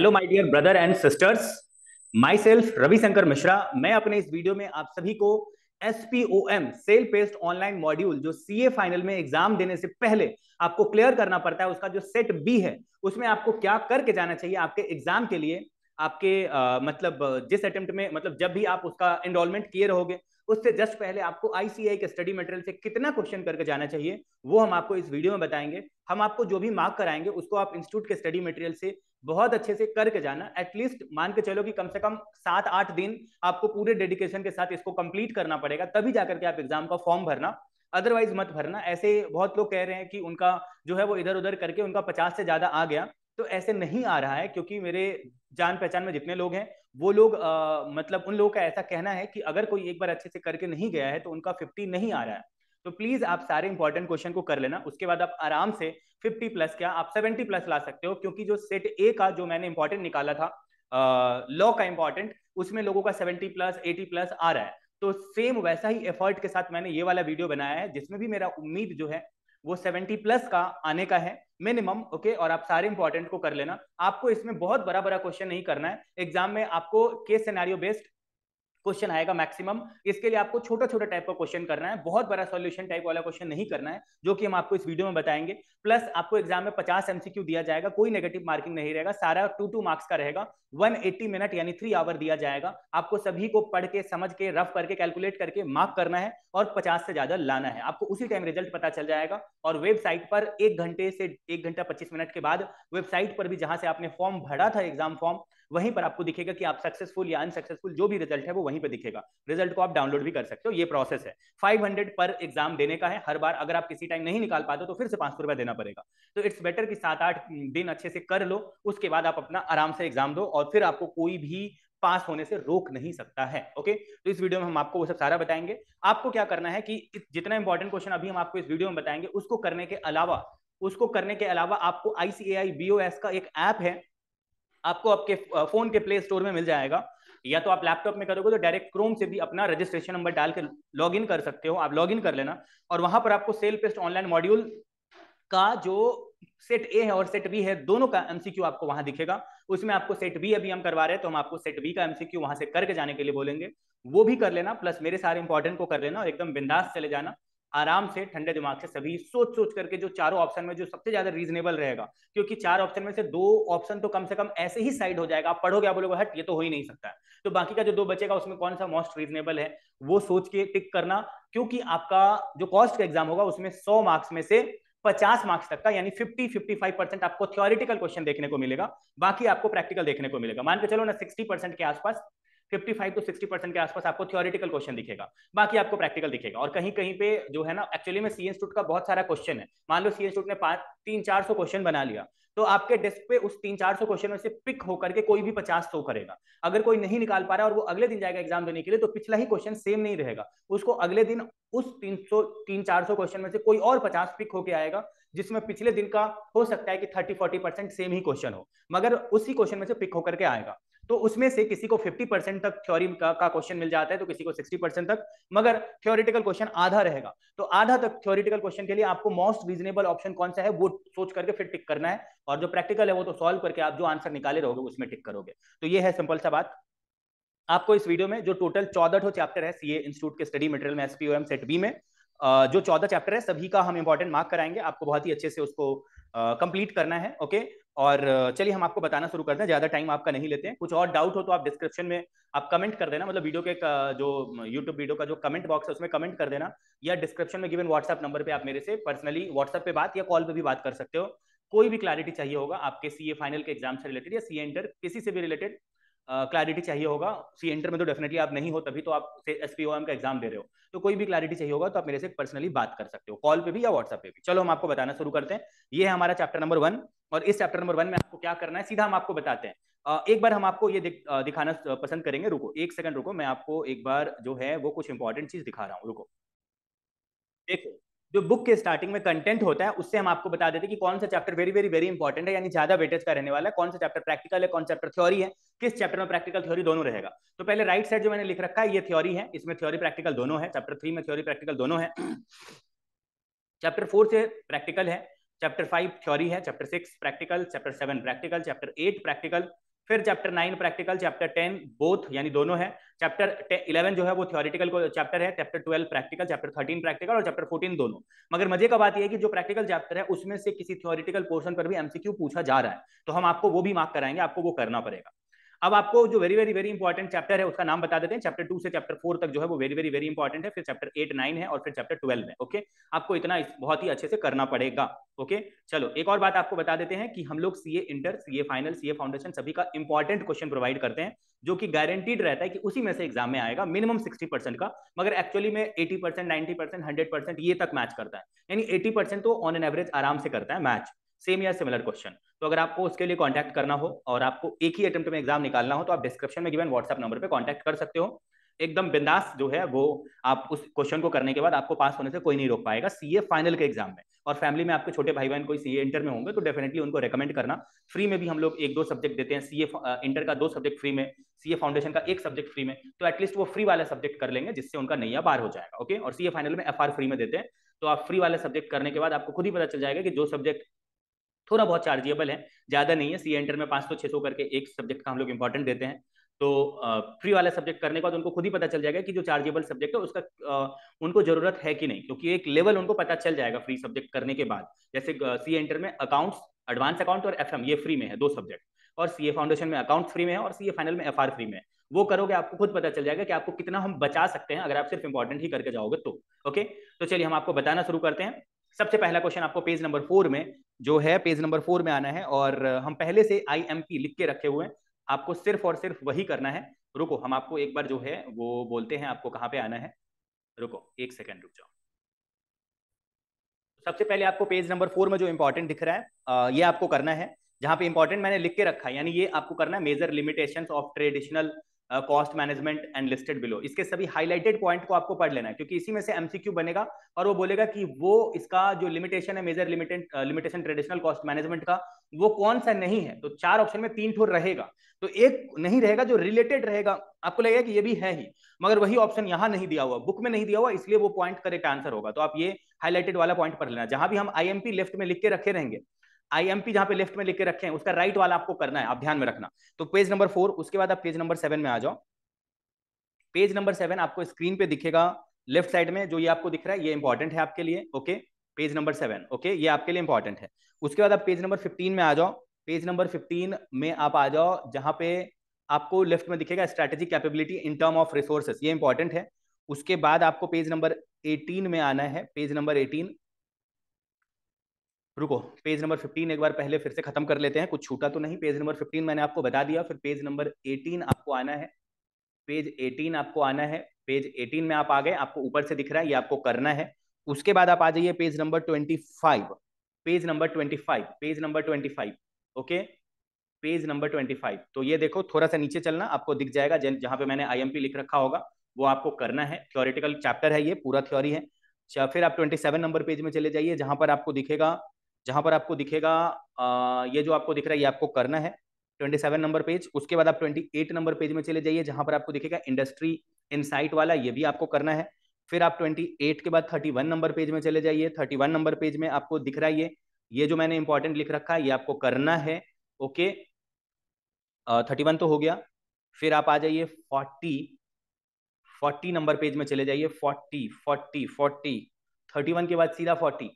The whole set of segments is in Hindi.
Hello my dear brother and sisters myself Ravishankar Mishra मैं अपने इस वीडियो में आप सभी को S P O M self paced online module जो सी ए फाइनल में एग्जाम देने से पहले आपको क्लियर करना पड़ता है उसका जो सेट बी है उसमें आपको क्या करके जाना चाहिए आपके एग्जाम के लिए आपके आ, मतलब जिस अटेम्प्ट में मतलब जब भी आप उसका इनरोलमेंट किए रहोगे उससे जस्ट पहले आपको आईसीआई के स्टडी मटेरियल से कितना क्वेश्चन करके जाना चाहिए वो हम आपको इस वीडियो में बताएंगे हम आपको जो भी मार्क कराएंगे उसको आप इंस्टीट्यूट के स्टडी मटेरियल से बहुत अच्छे से करके जाना एटलीस्ट मान के चलो कि कम से कम सात आठ दिन आपको पूरे डेडिकेशन के साथ इसको कंप्लीट करना पड़ेगा तभी जाकर के आप एग्जाम का फॉर्म भरना अदरवाइज मत भरना ऐसे बहुत लोग कह रहे हैं कि उनका जो है वो इधर उधर करके उनका पचास से ज्यादा आ गया तो ऐसे नहीं आ रहा है क्योंकि मेरे जान पहचान में जितने लोग हैं वो लोग आ, मतलब उन लोगों का ऐसा कहना है कि अगर कोई एक बार अच्छे से करके नहीं गया है तो उनका फिफ्टी नहीं आ रहा है तो प्लीज आप सारे इंपॉर्टेंट क्वेश्चन को कर लेना उसके बाद आप आराम से 50 प्लस क्या आप 70 प्लस ला सकते हो क्योंकि जो सेट ए का जो मैंने इंपॉर्टेंट निकाला था लॉ का इंपॉर्टेंट उसमें लोगों का 70 प्लस 80 प्लस आ रहा है तो सेम वैसा ही एफर्ट के साथ मैंने ये वाला वीडियो बनाया है जिसमें भी मेरा उम्मीद जो है वो सेवेंटी प्लस का आने का है मिनिमम ओके और आप सारे इंपॉर्टेंट को कर लेना आपको इसमें बहुत बड़ा बड़ा क्वेश्चन नहीं करना है एग्जाम में आपको केस सिनेरियो बेस्ड क्वेश्चन आएगा मैक्सिमम इसके लिए आपको छोटा छोटा टाइप का क्वेश्चन करना है बहुत बड़ा सॉल्यूशन टाइप वाला क्वेश्चन नहीं करना है जो कि हम आपको इस वीडियो में बताएंगे प्लस आपको एग्जाम में 50 एमसीक्यू दिया जाएगा कोई नेगेटिव मार्किंग नहीं रहेगा सारा टू टू मार्क्स का रहेगा 180 मिनट यानी थ्री आवर दिया जाएगा आपको सभी को पढ़ के समझ के रफ करके कैलकुलेट करके मार्क करना है और पचास से ज्यादा लाना है आपको उसी टाइम रिजल्ट पता चल जाएगा और वेबसाइट पर एक घंटे से एक घंटा पच्चीस मिनट के बाद वेबसाइट पर भी जहां से आपने फॉर्म भरा था एग्जाम फॉर्म वहीं पर आपको दिखेगा कि आप सक्सेसफुल या अनसक्सेसफुल जो भी रिजल्ट है वो वहीं पर दिखेगा रिजल्ट को आप डाउनलोड भी कर सकते हो ये प्रोसेस है फाइव पर एग्जाम देने का है हर बार अगर आप किसी टाइम नहीं निकाल पाते तो फिर से पांच सौ देना पड़ेगा तो इट्स बेटर कि सात आठ दिन अच्छे से कर लो उसके बाद आप अपना आराम से एग्जाम दो और फिर आपको कोई भी पास होने से रोक नहीं सकता है ओके तो इस वीडियो में हम आपको वो सब सारा बताएंगे आपको क्या करना है कि जितना इंपॉर्टेंट क्वेश्चन अभी हम आपको इस वीडियो में बताएंगे उसको करने के अलावा उसको करने के अलावा आपको आईसीएआई बीओएस का एक ऐप है आपको आपके फोन के प्ले स्टोर में मिल जाएगा या तो आप लैपटॉप में करोगे तो डायरेक्ट क्रोम से भी अपना रजिस्ट्रेशन नंबर डाल के लॉग इन कर सकते हो आप लॉग इन कर लेना और वहां पर आपको सेल पेस्ट ऑनलाइन मॉड्यूल का जो सेट ए है और सेट बी है दोनों का एमसीक्यू आपको वहां दिखेगा उसमें आपको सेट बी अभी हम करवा रहे हैं तो हम आपको सेट बी का एमसीक्यू वहां से करके जाने के लिए बोलेंगे वो भी कर लेना प्लस मेरे सारे इंपॉर्टेंट को कर लेना और एकदम बिंदास चले जाना आराम से ठंडे दिमाग से सभी सोच सोच करके जो चारों ऑप्शन में जो सबसे ज्यादा रीजनेबल रहेगा क्योंकि चार ऑप्शन में से दो ऑप्शन तो कम से कम ऐसे ही साइड हो जाएगा आप पढ़ोगे आप बोलोगे हट ये तो हो ही नहीं सकता तो बाकी का जो दो बचेगा उसमें कौन सा मोस्ट रीजनेबल है वो सोच के टिक करना क्योंकि आपका जो कॉस्ट का एग्जाम होगा उसमें सौ मार्क्स में से पचास मार्क्स तक का यानी फिफ्टी फिफ्टी फाइव परसेंट आपको थ्योरिटिकल क्वेश्चन देखने को मिलेगा बाकी आपको प्रैक्टिकल देखने को मिलेगा मान के चलो ना सिक्सटी परसेंट के आसपास fifty five to sixty percent के आसपास आपको थियोरिटिकल क्वेश्चन दिखेगा बाकी आपको प्रैक्टिकल दिखेगा और कहीं कहीं पे जो है ना एक्चुअली में सी इंस्टीट्यूट का बहुत सारा क्वेश्चन है मान लो सी इंस्टीट्यूट ने पांच तीन चार सौ क्वेश्चन बना लिया तो आपके डेस्क पे उस तीन चार सौ क्वेश्चन में से पिक होकर के कोई भी पचास सौ करेगा अगर कोई नहीं निकाल पा रहा और वो अगले दिन जाएगा एग्जाम देने के लिए तो पिछला ही क्वेश्चन सेम नहीं रहेगा उसको अगले दिन उस तीन सौ तीन चार सौ क्वेश्चन में से कोई और पचास पिक होकर आएगा जिसमें पिछले दिन का हो सकता है कि थर्टी फोर्टी परसेंट सेम ही क्वेश्चन हो मगर उसी क्वेश्चन में से पिक होकर के आएगा तो उसमें से किसी को 50 परसेंट तक थ्योरी का, का क्वेश्चन मिल जाता है तो किसी को 60 परसेंट तक मगर थ्योरिटिकल क्वेश्चन आधा रहेगा तो आधा तक थ्योरिटिकल क्वेश्चन के लिए आपको मोस्ट रीजनेबल ऑप्शन कौन सा है वो सोच करके फिर टिक करना है और जो प्रैक्टिकल है वो तो सॉल्व करके आप जो आंसर निकाले रहोगे उसमें टिक करोगे तो ये है सिंपल सा बात आपको इस वीडियो में जो टोटल चौदह चैप्टर है सीए इंस्टीट्यूट के स्टडी मटेरियल में एसपीओएम सेट बी में जो चौदह चैप्टर है सभी का हम इंपॉर्टेंट मार्क कराएंगे आपको बहुत ही अच्छे से उसको कंप्लीट करना है ओके और चलिए हम आपको बताना शुरू करते हैं ज्यादा टाइम आपका नहीं लेते हैं कुछ और डाउट हो तो आप डिस्क्रिप्शन में आप कमेंट कर देना मतलब वीडियो के जो यूट्यूब वीडियो का जो कमेंट बॉक्स है उसमें कमेंट कर देना या डिस्क्रिप्शन में गिवन व्हाट्सएप नंबर पे आप मेरे से पर्सनली व्हाट्सएप पे बात या कॉल पे भी बात कर सकते हो कोई भी क्लैरिटी चाहिए होगा आपके सीए फाइनल के एग्जाम से रिलेटेड या सीए इंटर किसी से भी रिलेटेड क्लैरिटी चाहिए होगा सी एंटर में तो डेफिनेटली आप नहीं हो तभी तो आप एस पी ओ एम का एग्जाम दे रहे हो तो कोई भी क्लैरिटी चाहिए होगा तो आप मेरे से पर्सनली बात कर सकते हो कॉल पे भी या व्हाट्सएप पे भी चलो हम आपको बताना शुरू करते हैं ये है हमारा चैप्टर नंबर वन और इस चैप्टर नंबर वन में आपको क्या करना है सीधा हम आपको बताते हैं एक बार हम आपको ये दिखाना पसंद करेंगे रुको एक सेकंड रुको मैं आपको एक बार जो है वो कुछ इंपॉर्टेंट चीज दिखा रहा हूँ रुको देखो जो बुक के स्टार्टिंग में कंटेंट होता है उससे हम आपको बता देते हैं कि कौन सा chapter very very very important है यानी ज्यादा वेटेज का रहने वाला है कौन सा चैप्टर प्रैक्टिकल है कौन सा चैप्टर थ्योरी है किस चैप्टर में प्रैक्टिकल थ्योरी दोनों रहेगा तो पहले राइट साइड जो मैंने लिख रखा है ये थ्योरी है इसमें थ्योरी प्रैक्टिकल दोनों है चैप्टर थ्री में थ्योरी प्रैक्टिकल दोनों है चैप्टर फोर से प्रैक्टिकल है चैप्टर फाइव थ्योरी है chapter six practical chapter seven practical chapter eight practical फिर chapter nine practical chapter ten both यानी दोनों है चैप्टर इलेवन जो है वो थियोरिटिकल चैप्टर है chapter twelve practical chapter thirteen practical और चैप्टर फोर्टीन दोनों मगर मजे का बात यह है कि जो प्रैक्टिकल चैप्टर है उसमें से किसी थियोरिटिकल पोर्सन पर भी एमसीक्यू पूछा जा रहा है तो हम आपको वो भी मार्क कराएंगे आपको वो करना पड़ेगा अब आपको जो very very very important chapter है उसका नाम बता देते हैं चैप्टर टू से चैप्टर फोर तक जो है वो वेरी वेरी वेरी इंपॉर्टेंट है फिर चैप्टर एट नाइन है और फिर चैप्टर ट्वेल्व है ओके आपको इतना बहुत ही अच्छे से करना पड़ेगा ओके चलो एक और बात आपको बता देते हैं कि हम लोग CA inter C final CA foundation सभी का इंपॉर्टेंट क्वेश्चन प्रोवाइड करते हैं जो कि गारंटीड रहता है कि उसी में से एग्जाम में आएगा मिनिमम 60 परसेंट का मगर एक्चुअली में 80 percent ninety percent hundred percent ये तक मैच करता है यानी 80 परसेंट तो ऑन एन एवरेज आराम से करता है मैच सेम या सिमिलर क्वेश्चन तो अगर आपको उसके लिए कॉन्टैक्ट करना हो और आपको एक ही अटेम्प्ट में एग्जाम निकालना हो तो आप डिस्क्रिप्शन में गिवन व्हाट्सएप नंबर पर कॉन्टैक्ट कर सकते हो एकदम बिंदास जो है वो आप उस क्वेश्चन को करने के बाद आपको पास होने से कोई नहीं रोक पाएगा सीए फाइनल के एग्जाम में और फैमिली में आपके छोटे भाई बहन कोई सीए इंटर में होंगे तो डेफिनेटली उनको रेकमेंड करना फ्री में भी हम लोग एक दो सब्जेक्ट देते हैं सीए इंटर uh, का दो सब्जेक्ट फ्री में सीए फाउंडेशन का एक सब्जेक्ट फ्री में तो एटलीस्ट वो फ्री वाला सब्जेक्ट कर लेंगे जिससे उनका नैया बार हो जाएगा ओके और सीए फाइनल में एफ फ्री में देते हैं तो आप फ्री वाले सब्जेक्ट करने के बाद आपको खुद ही पता चल जाएगा कि जो सब्जेक्ट थोड़ा बहुत चार्जेबल है ज्यादा नहीं है सी एंटर में पाँच सौ छः सौ करके एक सब्जेक्ट का हम लोग इंपॉर्टेंट देते हैं तो फ्री वाला सब्जेक्ट करने के बाद उनको खुद ही पता चल जाएगा कि जो चार्जेबल सब्जेक्ट है उसका उनको जरूरत है कि नहीं क्योंकि एक लेवल उनको पता चल जाएगा फ्री सब्जेक्ट करने के बाद जैसे सी एंटर में अकाउंट्स एडवांस अकाउंट और एफ ये फ्री में है दो सब्जेक्ट और सी फाउंडेशन में अकाउंट फ्री में है और सी फाइनल में एफ फ्री में है वो करोगे आपको खुद पता चल जाएगा कि आपको कितना हम बचा सकते हैं अगर आप सिर्फ इंपॉर्टेंट ही करके जाओगे तो ओके तो चलिए हम आपको बताना शुरू करते हैं सबसे पहला क्वेश्चन आपको पेज नंबर फोर में जो है पेज नंबर फोर में आना है और हम पहले से आई लिख के रखे हुए हैं आपको सिर्फ और सिर्फ वही करना है रुको हम आपको एक बार जो है वो बोलते हैं आपको कहाँ पे आना है रुको एक सेकेंड रुक जाओ सबसे पहले आपको पेज नंबर फोर में जो इंपॉर्टेंट दिख रहा है ये आपको करना है जहां पे इंपॉर्टेंट मैंने लिख के रखा है यानी ये आपको करना है major limitation of traditional cost management and listed below इसके सभी हाईलाइटेड पॉइंट को आपको पढ़ लेना है क्योंकि इसी में से एमसीक्यू बनेगा और वो बोलेगा कि वो इसका जो लिमिटेशन है major limited limitation traditional cost management का वो कौन सा नहीं है तो चार ऑप्शन में तीन ठोर रहेगा तो एक नहीं रहेगा जो रिलेटेड रहेगा आपको लगेगा कि ये भी है ही मगर वही ऑप्शन यहाँ नहीं दिया हुआ बुक में नहीं दिया हुआ इसलिए वो पॉइंट करेक्ट आंसर होगा तो आप ये हाईलाइटेड वाला पॉइंट पढ़ लेना जहां भी हम आई लेफ्ट में लिख के रखे रहेंगे आईएमपी जहां पे लेफ्ट में लेके रखे हैं उसका राइट वाला आपको करना है आप ध्यान में रखना तो पेज नंबर फोर उसके बाद आप पेज नंबर सेवन में आ जाओ पेज नंबर सेवन आपको स्क्रीन पे दिखेगा लेफ्ट साइड में जो ये आपको दिख रहा है ये इंपॉर्टेंट है आपके लिए okay page number seven okay ये आपके लिए इंपॉर्टेंट है उसके बाद आप पेज नंबर फिफ्टीन में आ जाओ पेज नंबर फिफ्टीन में आप आ जाओ जहां पे आपको लेफ्ट में दिखेगा strategy capability in term of resources ये इंपॉर्टेंट है उसके बाद आपको पेज नंबर एटीन में आना है पेज नंबर एटीन रुको पेज नंबर 15 एक बार पहले फिर से खत्म कर लेते हैं कुछ छूटा तो नहीं पेज नंबर 15 मैंने आपको बता दिया फिर पेज नंबर 18 आपको आना है पेज 18 आपको आना है पेज 18 में आप आ गए आपको ऊपर से दिख रहा है ये आपको करना है उसके बाद आप आ जाइए page number 25 page number 25 page number 25 okay page number 25 तो ये देखो थोड़ा सा नीचे चलना आपको दिख जाएगा जहाँ पे मैंने आईएमपी लिख रखा होगा वो आपको करना है थ्योरिटिकल चैप्टर है ये पूरा थ्योरी है फिर आप सेवन नंबर पेज में चले जाइए जहां पर आपको दिखेगा जहां पर आपको दिखेगा आ, ये जो आपको दिख रहा है ये आपको करना है 27 नंबर पेज उसके बाद आप 28 नंबर पेज में चले जाइए जहां पर आपको दिखेगा इंडस्ट्री इनसाइट वाला ये भी आपको करना है फिर आप 28 के बाद 31 नंबर पेज में चले जाइए 31 नंबर पेज में आपको दिख रहा है ये ये जो मैंने इंपॉर्टेंट लिख रखा है ये आपको करना है ओके थर्टी वन तो हो गया फिर आप आ जाइए फोर्टी फोर्टी नंबर पेज में चले जाइए forty forty forty thirty one के बाद सीधा फोर्टी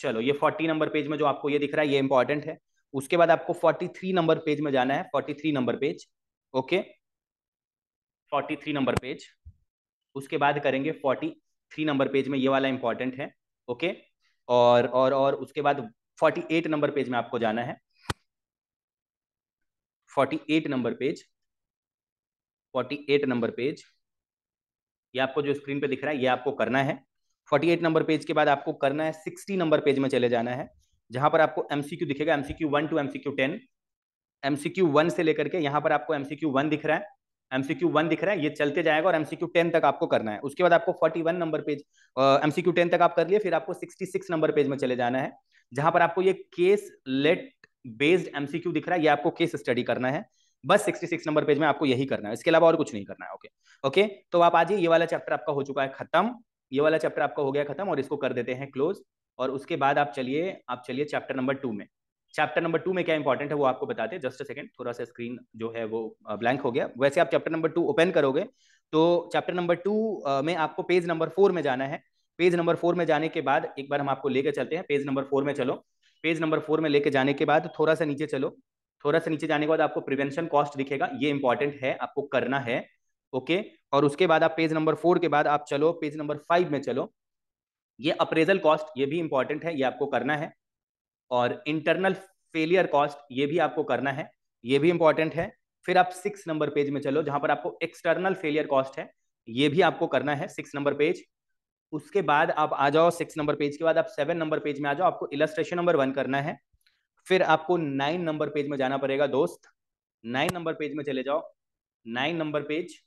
चलो ये फोर्टी नंबर पेज में जो आपको ये दिख रहा है ये इंपॉर्टेंट है उसके बाद आपको फोर्टी थ्री नंबर पेज में जाना है forty three number page okay forty three number page उसके बाद करेंगे फोर्टी थ्री नंबर पेज में ये वाला इंपॉर्टेंट है ओके और और और उसके बाद फोर्टी एट नंबर पेज में आपको जाना है forty eight number page forty eight number page ये आपको जो स्क्रीन पे दिख रहा है ये आपको करना है एट नंबर पेज के बाद आपको करना है सिक्सटी नंबर पेज में चले जाना है जहां पर आपको एमसीक्यू दिखेगा MCQ one two MCQ ten MCQ one से लेकर के यहाँ पर आपको एमसीक्यू वन दिख रहा है एमसीक्यू वन दिख रहा है ये चलते जाएगा और एमसीक्यू टेन तक आपको करना है उसके बाद आपको forty one number page MCQ ten तक आप कर लिए फिर आपको सिक्सटी सिक्स नंबर पेज में चले जाना है जहां पर आपको ये केस लेट बेस्ड एमसीक्यू दिख रहा है ये आपको केस स्टडी करना है बस 66 नंबर पेज में आपको यही करना है इसके अलावा और कुछ नहीं करना है ओके ओके तो आप आज ये वाला चैप्टर आपका हो चुका है खत्म ये वाला चैप्टर आपका हो गया खत्म और इसको कर देते हैं क्लोज और उसके बाद आप चलिए आप चलिए चैप्टर नंबर टू में चैप्टर नंबर टू में क्या इंपॉर्टेंट है वो आपको बताते हैं जस्ट अ सेकंड थोड़ा सा स्क्रीन जो है वो ब्लैंक हो गया वैसे आप चैप्टर नंबर टू ओपन करोगे तो चैप्टर नंबर टू में आपको पेज नंबर फोर में जाना है पेज नंबर फोर में जाने के बाद एक बार हम आपको लेकर चलते हैं पेज नंबर फोर में चलो पेज नंबर फोर में लेके जाने के बाद थोड़ा सा नीचे चलो थोड़ा सा नीचे जाने के बाद आपको प्रिवेंशन कॉस्ट दिखेगा ये इंपॉर्टेंट है आपको करना है ओके और उसके बाद आप पेज नंबर फोर के बाद आप चलो पेज नंबर फाइव में चलो ये अप्रेजल कॉस्ट ये भी इंपॉर्टेंट है ये आपको करना है और इंटरनल फेलियर कॉस्ट ये भी आपको करना है ये भी इंपॉर्टेंट है फिर आप सिक्स नंबर पेज में चलो जहां पर आपको एक्सटर्नल फेलियर कॉस्ट है ये भी आपको करना है सिक्स नंबर पेज उसके बाद आप आ जाओ सिक्स नंबर पेज के बाद आप सेवन नंबर पेज में आ जाओ आपको इलस्ट्रेशन नंबर वन करना है फिर आपको नाइन नंबर पेज में जाना पड़ेगा दोस्त नाइन नंबर पेज में चले जाओ नाइन नंबर पेज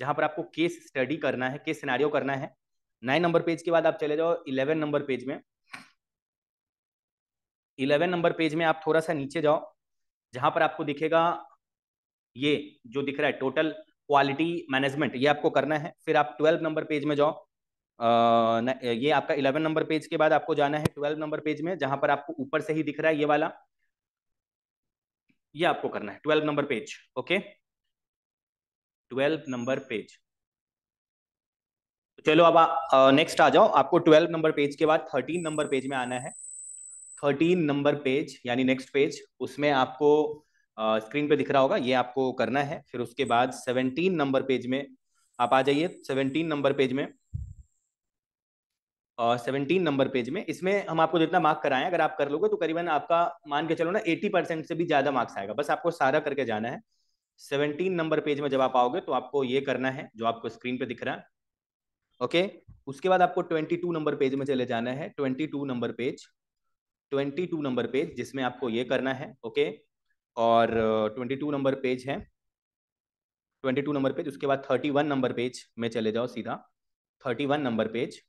जहां पर आपको केस स्टडी करना है केस सिनारियो करना है नाइन नंबर पेज के बाद आप चले जाओ इलेवन नंबर पेज में इलेवन नंबर पेज में आप थोड़ा सा नीचे जाओ जहां पर आपको दिखेगा ये जो दिख रहा है टोटल क्वालिटी मैनेजमेंट ये आपको करना है फिर आप ट्वेल्व नंबर पेज में जाओ आ, ये आपका इलेवन नंबर पेज के बाद आपको जाना है ट्वेल्व नंबर पेज में जहां पर आपको ऊपर से ही दिख रहा है ये वाला ये आपको करना है twelve number page okay twelve number page चलो अब नेक्स्ट आ जाओ आपको ट्वेल्व नंबर पेज के बाद थर्टीन नंबर पेज में आना है थर्टीन नंबर पेज यानी नेक्स्ट पेज उसमें आपको स्क्रीन पे दिख रहा होगा ये आपको करना है फिर उसके बाद सेवनटीन नंबर पेज में आप आ जाइए सेवनटीन नंबर पेज में सेवनटीन नंबर पेज में इसमें हम आपको जितना मार्क कराएं अगर आप कर लोगे तो करीबन आपका मान के चलो ना एटी परसेंट से भी ज्यादा मार्क्स आएगा बस आपको सारा करके जाना है सेवनटीन नंबर पेज में जब आप आओगे तो आपको ये करना है जो आपको स्क्रीन पे दिख रहा है ओके okay? उसके बाद आपको ट्वेंटी टू नंबर पेज में चले जाना है twenty two number page twenty two number page जिसमें आपको ये करना है ओके okay? और ट्वेंटी टू नंबर पेज है ट्वेंटी टू नंबर पेज उसके बाद थर्टी वन नंबर पेज में चले जाओ सीधा thirty one number page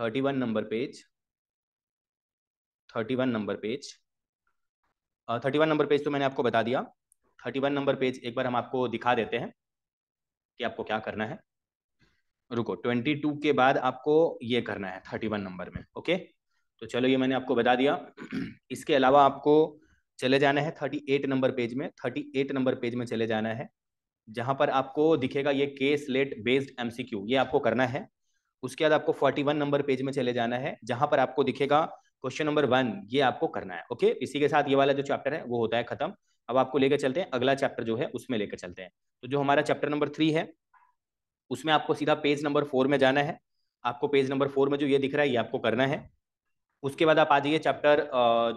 thirty one number page thirty one number page thirty one number page तो मैंने आपको बता दिया थर्टी वन नंबर पेज एक बार हम आपको दिखा देते हैं कि आपको क्या करना है रुको ट्वेंटी टू के बाद आपको ये करना है थर्टी वन नंबर में ओके तो चलो ये मैंने आपको बता दिया इसके अलावा आपको चले जाना है थर्टी एट नंबर पेज में थर्टी एट नंबर पेज में चले जाना है जहां पर आपको दिखेगा ये केस लेट बेस्ड एम ये आपको करना है उसके बाद आपको फोर्टी वन नंबर पेज में चले जाना है जहां पर आपको दिखेगा क्वेश्चन नंबर वन ये आपको करना है ओके इसी के साथ ये वाला जो चैप्टर है वो होता है खत्म अब आपको लेकर चलते हैं अगला चैप्टर जो है उसमें लेकर चलते हैं तो जो हमारा चैप्टर नंबर थ्री है उसमें आपको सीधा पेज नंबर फोर में जाना है आपको पेज नंबर फोर में जो ये दिख रहा है ये आपको करना है उसके बाद आप आ जाइए चैप्टर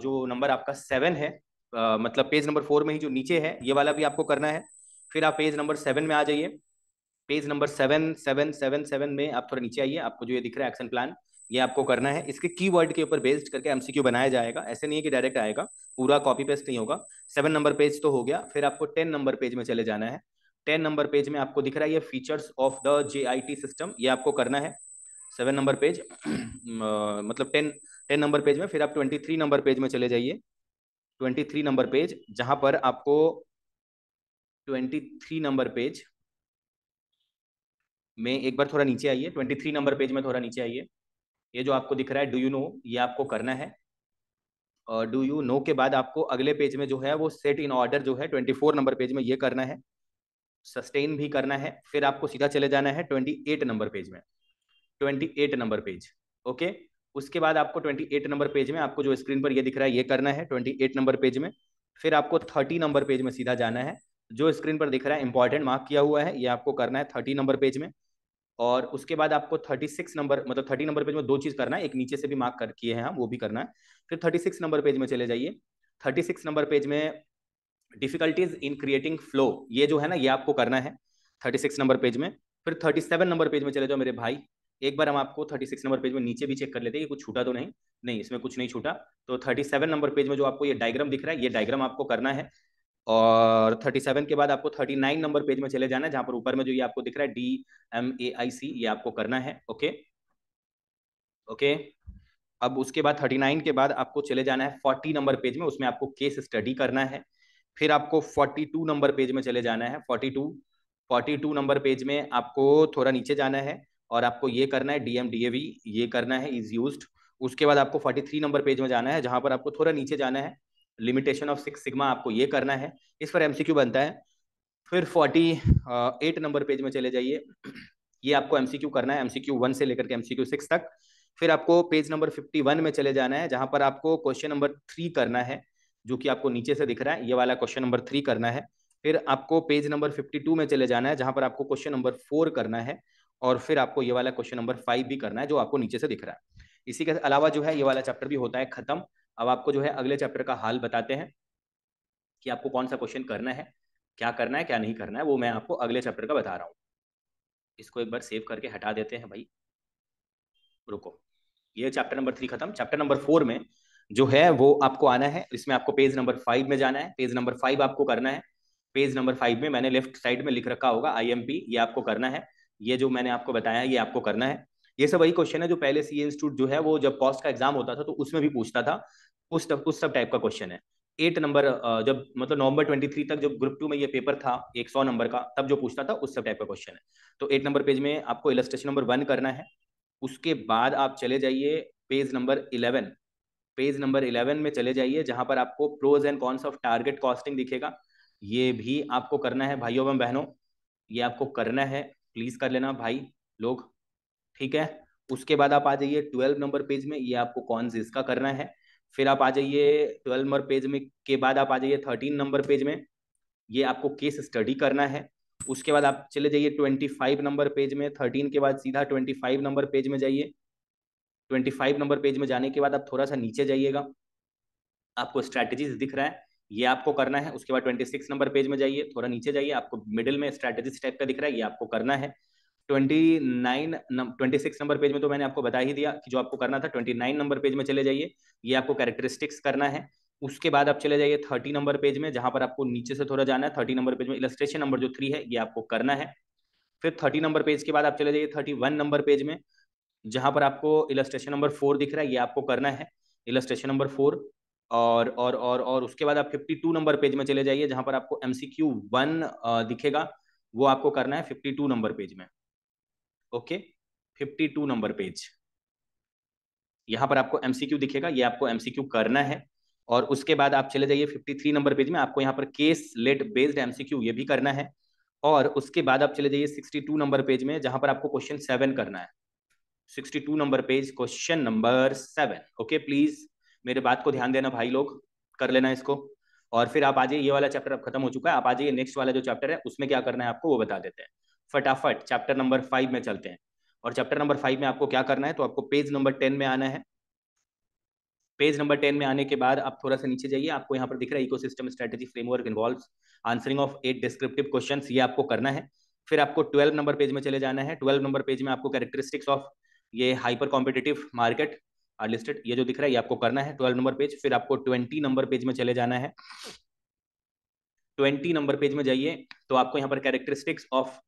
जो नंबर आपका सेवन है मतलब पेज नंबर फोर में ही जो नीचे है ये वाला भी आपको करना है फिर आप पेज नंबर सेवन में आ जाइए page number seven seven seven seven में आप थोड़ा नीचे आइए आपको जो ये दिख रहा है एक्शन प्लान ये आपको करना है इसके की वर्ड के ऊपर बेस्ड करके एमसीक्यू बनाया जाएगा ऐसे नहीं है कि डायरेक्ट आएगा पूरा कॉपी पेस्ट नहीं होगा सेवन नंबर पेज तो हो गया फिर आपको टेन नंबर पेज में चले जाना है टेन नंबर पेज में आपको दिख रहा है ये features of the J system ये आपको करना है सेवन नंबर पेज मतलब टेन टेन नंबर पेज में फिर आप ट्वेंटी थ्री नंबर पेज में चले जाइए ट्वेंटी थ्री नंबर पेज जहां पर आपको ट्वेंटी थ्री नंबर पेज में एक बार थोड़ा नीचे आइए ट्वेंटी थ्री नंबर पेज में थोड़ा नीचे आइए ये जो आपको दिख रहा है डू यू नो ये आपको करना है और डू यू नो के बाद आपको अगले पेज में जो है वो सेट इन ऑर्डर जो है ट्वेंटी फोर नंबर पेज में ये करना है सस्टेन भी करना है फिर आपको सीधा चले जाना है ट्वेंटी एट नंबर पेज में twenty eight number page okay उसके बाद आपको ट्वेंटी एट नंबर पेज में आपको जो स्क्रीन पर ये दिख रहा है ये करना है ट्वेंटी एट नंबर पेज में फिर आपको थर्टी नंबर पेज में सीधा जाना है जो स्क्रीन पर दिख रहा है इंपॉर्टेंट मार्क किया हुआ है ये आपको करना है थर्टी नंबर पेज में और उसके बाद आपको 36 नंबर मतलब 30 नंबर पेज में दो चीज करना है एक नीचे से भी मार्क कर किए हैं हम वो भी करना है फिर 36 नंबर पेज में चले जाइए 36 नंबर पेज में डिफिकल्टीज इन क्रिएटिंग फ्लो ये जो है ना ये आपको करना है 36 नंबर पेज में फिर 37 नंबर पेज में चले जाओ मेरे भाई एक बार हम आपको 36 नंबर पेज में नीचे भी चेक कर लेते हैं कुछ छूटा तो नहीं नहीं इसमें कुछ नहीं छूटा तो 37 नंबर पेज में जो आपको ये डायग्राम दिख रहा है ये डायग्राम आपको करना है और 37 के बाद आपको 39 नंबर पेज में चले जाना है जहां पर ऊपर में जो ये आपको दिख रहा है डी एम ए आई सी ये आपको करना है ओके ओके अब उसके बाद 39 के बाद आपको चले जाना है 40 नंबर पेज में उसमें आपको केस स्टडी करना है फिर आपको 42 नंबर पेज में चले जाना है 42 42 नंबर पेज में आपको थोड़ा नीचे जाना है और आपको ये करना है डीएम डीएवी ये करना है इज यूज उसके बाद आपको 43 नंबर पेज में जाना है जहां पर आपको थोड़ा नीचे जाना है लिमिटेशन ऑफ सिक्स सिग्मा आपको ये करना है इस पर एमसीक्यू बनता है फिर फोर्टी एट नंबर पेज में चले जाइए ये आपको एमसीक्यू करना है एमसीक्यू वन से लेकर के एमसीक्यू सिक्स तक फिर आपको पेज नंबर फिफ्टी वन में चले जाना है जहां पर आपको क्वेश्चन नंबर थ्री करना है जो कि आपको नीचे से दिख रहा है ये वाला क्वेश्चन नंबर थ्री करना है फिर आपको पेज नंबर फिफ्टी टू में चले जाना है जहां पर आपको क्वेश्चन नंबर फोर करना है और फिर आपको ये वाला क्वेश्चन नंबर फाइव भी करना है जो आपको नीचे से दिख रहा है इसी के अलावा जो है ये वाला चैप्टर भी होता है खत्म अब आपको जो है अगले चैप्टर का हाल बताते हैं कि आपको कौन सा क्वेश्चन करना है क्या करना है क्या नहीं करना है वो मैं आपको अगले चैप्टर का बता रहा हूँ इसको एक बार सेव करके हटा देते हैं भाई रुको ये चैप्टर नंबर थ्री खत्म चैप्टर नंबर फोर में जो है वो आपको आना है इसमें आपको पेज नंबर फाइव में जाना है पेज नंबर फाइव आपको करना है पेज नंबर फाइव में मैंने लेफ्ट साइड में लिख रखा होगा आईएमपी ये आपको करना है ये जो मैंने आपको बताया ये आपको करना है ये सब वही क्वेश्चन है जो पहले सी इंस्टीट्यूट जो है वो जब पॉस्ट का एग्जाम होता था तो उसमें भी पूछता था उस तब उस सब टाइप का क्वेश्चन है एट नंबर जब मतलब नवंबर ट्वेंटी थ्री तक जब ग्रुप टू में ये पेपर था एक सौ नंबर का तब जो पूछता था उस सब टाइप का क्वेश्चन है तो एट नंबर पेज में आपको इलेस्ट्रेशन नंबर वन करना है उसके बाद आप चले जाइए page number eleven page number eleven में चले जाइए जहां पर आपको pros and cons of target costing दिखेगा ये भी आपको करना है भाइयों एवं बहनों ये आपको करना है प्लीज कर लेना भाई लोग ठीक है उसके बाद आप आ जाइए ट्वेल्व नंबर पेज में ये आपको कॉन्स इसका करना है फिर आप आ जाइए ट्वेल्व नंबर पेज में के बाद आप आ जाइए थर्टीन नंबर पेज में ये आपको केस स्टडी करना है उसके बाद आप चले जाइए ट्वेंटी फाइव नंबर पेज में थर्टीन के बाद सीधा ट्वेंटी फाइव नंबर पेज में जाइए ट्वेंटी फाइव नंबर पेज में जाने के बाद आप थोड़ा सा नीचे जाइएगा आपको स्ट्रैटेजीज दिख रहा है ये आपको करना है उसके बाद ट्वेंटी सिक्स नंबर पेज में जाइए थोड़ा नीचे जाइए आपको मिडिल में स्ट्रैटेजी टाइप का दिख रहा है ये आपको करना है twenty nine twenty six number page में तो मैंने आपको बता ही दिया कि जो आपको करना था ट्वेंटी नाइन नंबर पेज में चले जाइए ये आपको कैरेक्टरिस्टिक्स करना है उसके बाद आप चले जाइए थर्टी नंबर पेज में जहां पर आपको नीचे से थोड़ा जाना है थर्टी नंबर पेज में इलस्ट्रेशन नंबर जो थ्री है ये आपको करना है फिर थर्टी नंबर पेज के बाद आप चले जाइए थर्टी वन नंबर पेज में जहां पर आपको इलस्ट्रेशन नंबर फोर दिख रहा है ये आपको करना है इलस्ट्रेशन नंबर फोर और और और और उसके बाद आप फिफ्टी टू नंबर पेज में चले जाइए जहां पर आपको एमसीक्यू क्यू वन दिखेगा वो आपको करना है फिफ्टी टू नंबर पेज में okay fifty two number page यहां पर आपको एमसीक्यू दिखेगा ये आपको एमसीक्यू करना है और उसके बाद आप चले जाइए फिफ्टी थ्री नंबर पेज में आपको यहाँ पर केस लेट बेस्ड एमसीक्यू ये भी करना है और उसके बाद आप चले जाइए सिक्सटी टू नंबर पेज में जहां पर आपको क्वेश्चन सेवन करना है sixty two number page question number seven okay please मेरे बात को ध्यान देना भाई लोग कर लेना इसको और फिर आप आ जाइए ये वाला चैप्टर अब खत्म हो चुका है आप आ जाइए नेक्स्ट वाला जो चैप्टर है उसमें क्या करना है आपको वो बता देते हैं फटाफट चैप्टर नंबर फाइव में चलते हैं और चैप्टर नंबर फाइव में आपको क्या करना है तो आपको पेज नंबर टेन में आना है पेज नंबर टेन में आने के बाद आप थोड़ा सा नीचे जाइए आपको यहाँ पर दिख रहा है ecosystem strategy framework involve answering of eight descriptive question ये आपको करना है फिर आपको ट्वेल्व नंबर पेज में चले जाना है ट्वेल्व नंबर पेज में आपको कैरेक्टरिस्टिक्स ऑफ ये hyper competitive market are listed ये जो दिख रहा है ये आपको करना है ट्वेल्व नंबर पेज फिर आपको ट्वेंटी नंबर पेज में चले जाना है ट्वेंटी नंबर पेज में जाइए तो आपको यहाँ पर कैरेक्टरिस्टिक्स ऑफ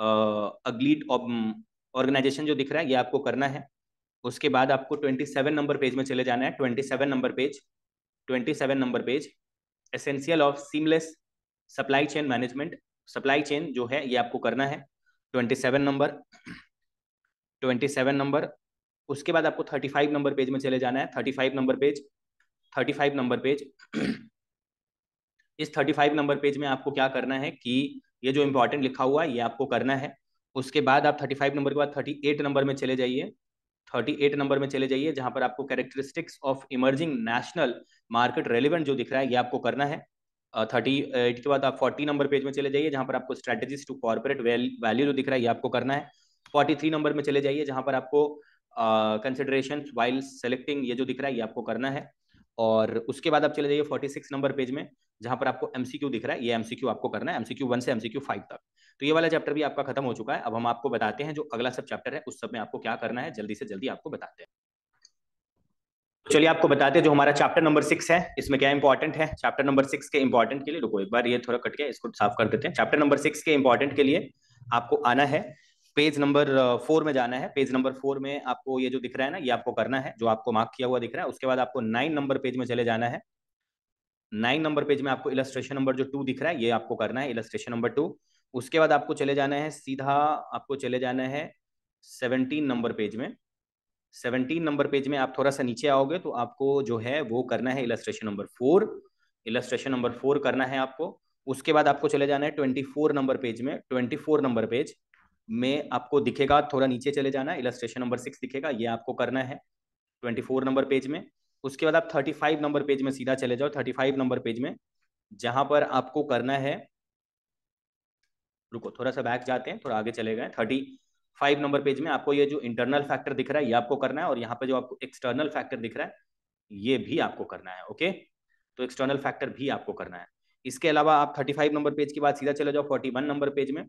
अगली ऑर्गेनाइजेशन जो दिख रहा है ये आपको करना है उसके बाद आपको ट्वेंटी सेवन नंबर पेज में चले जाना है twenty seven number page twenty seven number page essential of seamless supply chain management supply chain जो है ये आपको करना है twenty seven number twenty seven number उसके बाद आपको थर्टी फाइव नंबर पेज में चले जाना है thirty five number page thirty five number page इस थर्टी फाइव नंबर पेज में आपको क्या करना है कि ये जो इंपॉर्टेंट लिखा हुआ है ये आपको करना है उसके बाद आप थर्टी फाइव नंबर के बाद थर्टी एट नंबर में चले जाइए थर्टी एट नंबर में चले जाइए जहां पर आपको characteristics of emerging national market relevant जो दिख रहा है ये आपको करना है थर्टी एट के बाद आप फोर्टी नंबर पेज में चले जाइए जहां पर आपको स्ट्रेटेजी टू कॉर्पोरेट वैल्यू जो दिख रहा है ये आपको करना है फोर्टी थ्री नंबर में चले जाइए जहां पर आपको कंसिडरेशन वाइल सेलेक्टिंग ये जो दिख रहा है ये आपको करना है और उसके बाद आप चले जाइए 46 नंबर पेज में जहां पर आपको एमसीक्यू दिख रहा है ये एमसीक्यू आपको करना है एमसीक्यू वन से एमसीक्यू फाइव तक तो ये वाला चैप्टर भी आपका खत्म हो चुका है अब हम आपको बताते हैं जो अगला सब चैप्टर है उस सब में आपको क्या करना है जल्दी से जल्दी आपको बताते हैं तो चलिए आपको बताते हैं जो हमारा चैप्टर नंबर सिक्स है इसमें क्या इंपॉर्टेंट है चैप्टर नंबर सिक्स के इंपॉर्टेंट के लिए रुको एक बार ये थोड़ा कट गया इसको साफ कर देते हैं चैप्टर नंबर सिक्स के इंपॉर्टेंट के लिए आपको आना है पेज नंबर फोर में जाना है पेज नंबर फोर में आपको ये जो दिख रहा है ना ये आपको करना है जो आपको मार्क किया हुआ दिख रहा है उसके बाद आपको नाइन नंबर पेज में चले जाना है नाइन नंबर पेज में आपको इलस्ट्रेशन नंबर जो टू दिख रहा है ये आपको करना है इलस्ट्रेशन नंबर टू उसके बाद आपको चले जाना है सीधा आपको चले जाना है सेवनटीन नंबर पेज में सेवनटीन नंबर पेज में आप थोड़ा सा नीचे आओगे तो आपको जो है वो करना है illustration number four illustration number four करना है आपको उसके बाद आपको चले जाना है ट्वेंटी फोर नंबर पेज में ट्वेंटी फोर नंबर पेज में आपको दिखेगा थोड़ा नीचे चले जाना इलस्ट्रेशन नंबर सिक्स दिखेगा ये आपको करना है ट्वेंटी फोर नंबर पेज में उसके बाद आप थर्टी फाइव नंबर पेज में सीधा चले जाओ थर्टी फाइव नंबर पेज में जहां पर आपको करना है रुको थोड़ा सा बैक जाते हैं थोड़ा आगे चले गए थर्टी फाइव नंबर पेज में आपको ये जो इंटरनल फैक्टर दिख रहा है ये आपको करना है और यहाँ पे जो आपको एक्सटर्नल फैक्टर दिख रहा है ये भी आपको करना है ओके तो एक्सटर्नल फैक्टर भी आपको करना है इसके अलावा आप थर्टी फाइव नंबर पेज के बाद सीधा चले जाओ फोर्टी वन नंबर पेज में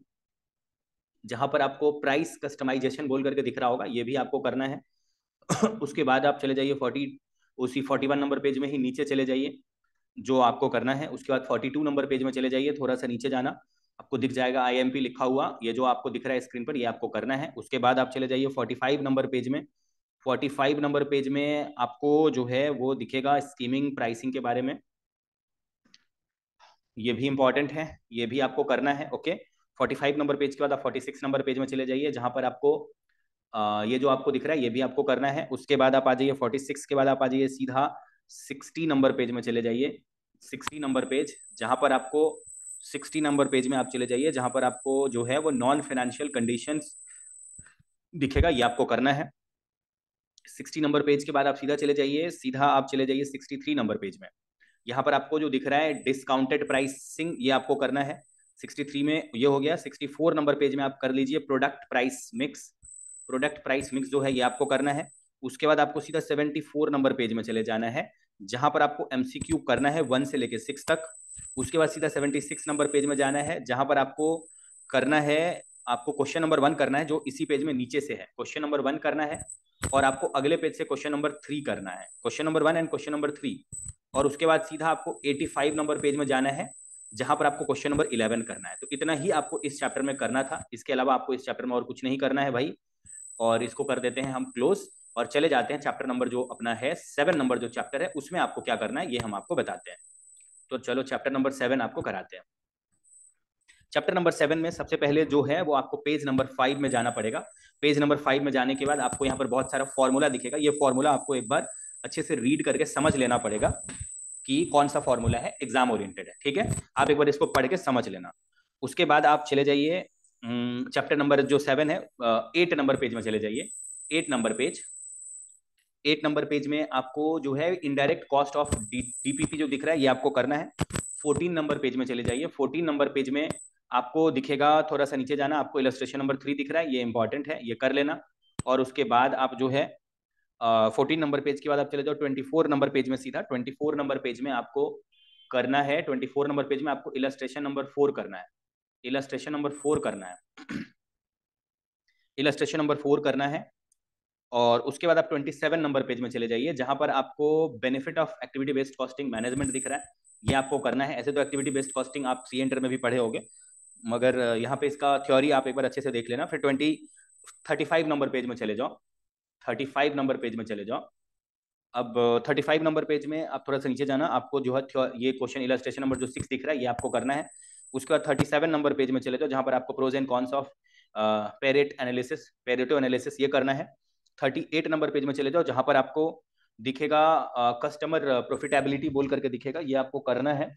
जहां पर आपको प्राइस कस्टमाइजेशन बोल करके दिख रहा होगा ये भी आपको करना है उसके बाद आप चले जाइए फोर्टी उसी फोर्टी वन नंबर पेज में ही नीचे चले जाइए जो आपको करना है उसके बाद फोर्टी टू नंबर पेज में चले जाइए थोड़ा सा नीचे जाना आपको दिख जाएगा आई लिखा हुआ ये जो आपको दिख रहा है स्क्रीन पर ये आपको करना है उसके बाद आप चले जाइए फोर्टी फाइव नंबर पेज में फोर्टी फाइव नंबर पेज में आपको जो है वो दिखेगा स्कीमिंग प्राइसिंग के बारे में ये भी इम्पॉर्टेंट है ये भी आपको करना है ओके फाइव नंबर पेज के बाद आप सिक्स नंबर पेज में चले जाइए जहां पर आपको आ, ये जो आपको दिख रहा है ये भी आपको करना है उसके बाद आप आ जाइए फोर्टी सिक्स के बाद आप आ जाइए सीधा सिक्सटी नंबर पेज में चले जाइए सिक्सटी नंबर पेज जहां पर आपको सिक्सटी नंबर पेज में आप चले जाइए जहां पर आपको जो है वो नॉन फाइनेंशियल कंडीशन दिखेगा ये आपको करना है सिक्सटी नंबर पेज के बाद आप सीधा चले जाइए सीधा आप चले जाइए थ्री नंबर पेज में यहाँ पर आपको जो दिख रहा है डिस्काउंटेड प्राइसिंग ये आपको करना है 63 में ये हो गया 64 नंबर पेज में आप कर लीजिए product price mix product price mix जो है ये आपको करना है उसके बाद आपको सीधा 74 नंबर पेज में चले जाना है जहां पर आपको एमसीक्यू करना है वन से लेके सिक्स तक उसके बाद सीधा 76 नंबर पेज में जाना है जहां पर आपको करना है आपको क्वेश्चन नंबर वन करना है जो इसी पेज में नीचे से है क्वेश्चन नंबर वन करना है और आपको अगले पेज से क्वेश्चन नंबर थ्री करना है question number one and question number three और उसके बाद सीधा आपको 85 नंबर पेज में जाना है जहां पर आपको क्वेश्चन नंबर इलेवन करना है तो इतना ही आपको इस चैप्टर में करना था इसके अलावा आपको इस चैप्टर में और कुछ नहीं करना है भाई और इसको कर देते हैं हम क्लोज और चले जाते हैं चैप्टर नंबर जो अपना है सेवन नंबर जो चैप्टर है उसमें आपको क्या करना है ये हम आपको बताते हैं तो चलो चैप्टर नंबर सेवन आपको कराते हैं चैप्टर नंबर सेवन में सबसे पहले जो है वो आपको पेज नंबर फाइव में जाना पड़ेगा पेज नंबर फाइव में जाने के बाद आपको यहाँ पर बहुत सारा फॉर्मूला दिखेगा ये फॉर्मूला आपको एक बार अच्छे से रीड करके समझ लेना पड़ेगा कि कौन सा फॉर्मूला है एग्जाम ओरिएंटेड है ठीक है आप एक बार इसको पढ़ के समझ लेना उसके बाद आप चले जाइए चैप्टर हम्म, नंबर जो सेवन है एट नंबर पेज में चले जाइए eight number page eight number page में आपको जो है इनडायरेक्ट कॉस्ट ऑफ डीपीपी जो दिख रहा है ये आपको करना है फोर्टीन नंबर पेज में चले जाइए फोर्टीन नंबर पेज में आपको दिखेगा थोड़ा सा नीचे जाना आपको इलेस्ट्रेशन नंबर थ्री दिख रहा है ये इंपॉर्टेंट है ये कर लेना और उसके बाद आप जो है फोर्टीन नंबर पेज के बाद आप चले जाओ ट्वेंटी फोर नंबर पेज में सीधा ट्वेंटी फोर नंबर पेज में आपको करना है ट्वेंटी फोर नंबर पेज में आपको इलस्ट्रेशन नंबर फोर करना है इलस्ट्रेशन नंबर फोर करना है इलस्ट्रेशन नंबर फोर करना है और उसके बाद आप ट्वेंटी सेवन नंबर पेज में चले जाइए जहां पर आपको benefit of activity based costing management दिख रहा है ये आपको करना है ऐसे तो एक्टिविटी बेस्ड कॉस्टिंग आप सी एंटर में भी पढ़े होंगे मगर यहाँ पे इसका थ्योरी आप एक बार अच्छे से देख लेना फिर twenty thirty five number page में चले जाओ थर्टी फाइव नंबर पेज में चले जाओ अब थर्टी फाइव नंबर पेज में आप थोड़ा सा नीचे जाना आपको जो है ये क्वेश्चन इलास्ट्रेशन नंबर जो सिक्स दिख रहा है ये आपको करना है उसके बाद थर्टी सेवन नंबर पेज में चले जाओ जहाँ पर आपको pros and cons of pareto analysis pareto analysis ये करना है थर्टी एट नंबर पेज में चले जाओ जहाँ पर आपको दिखेगा कस्टमर प्रॉफिटेबिलिटी बोल करके दिखेगा ये आपको करना है